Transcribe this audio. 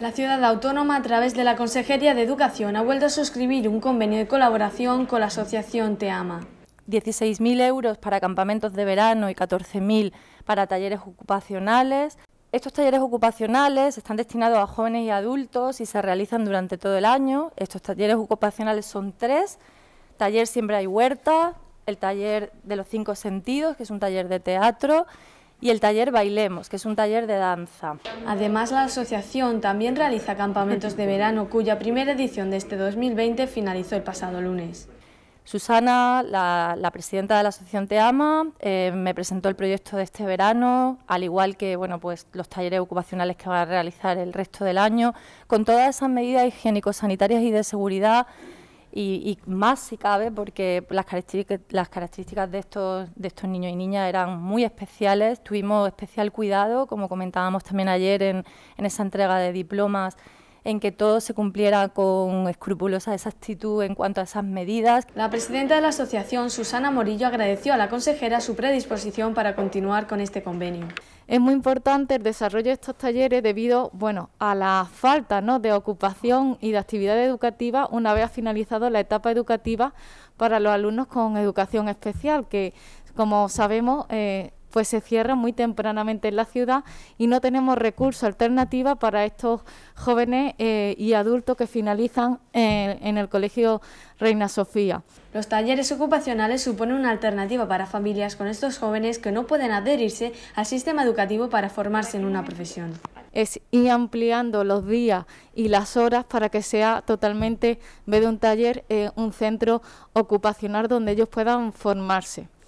La ciudad autónoma, a través de la Consejería de Educación, ha vuelto a suscribir un convenio de colaboración con la Asociación Teama. 16.000 euros para campamentos de verano y 14.000 para talleres ocupacionales. Estos talleres ocupacionales están destinados a jóvenes y adultos y se realizan durante todo el año. Estos talleres ocupacionales son tres. Taller Siempre hay huerta, el taller de los cinco sentidos, que es un taller de teatro, y el taller Bailemos, que es un taller de danza. Además, la asociación también realiza campamentos de verano, cuya primera edición de este 2020 finalizó el pasado lunes. Susana, la, presidenta de la asociación Te Ama, eh, me presentó el proyecto de este verano, al igual que bueno, pues, los talleres ocupacionales que va a realizar el resto del año, con todas esas medidas higiénico-sanitarias y de seguridad y, y, más si cabe porque las características, las características de estos, de estos niños y niñas eran muy especiales. Tuvimos especial cuidado, como comentábamos también ayer en, en esa entrega de diplomas, en que todo se cumpliera con escrupulosa exactitud en cuanto a esas medidas. La presidenta de la asociación, Susana Morillo, agradeció a la consejera su predisposición para continuar con este convenio. Es muy importante el desarrollo de estos talleres debido bueno, a la falta ¿no? de ocupación y de actividad educativa una vez finalizado la etapa educativa para los alumnos con educación especial, que como sabemos eh, pues se cierra muy tempranamente en la ciudad y no tenemos recursos alternativa para estos jóvenes eh, y adultos que finalizan eh, en el Colegio Reina Sofía. Los talleres ocupacionales suponen una alternativa para familias con estos jóvenes que no pueden adherirse al sistema educativo para formarse en una profesión. Es ir ampliando los días y las horas para que sea totalmente, en de un taller, eh, un centro ocupacional donde ellos puedan formarse.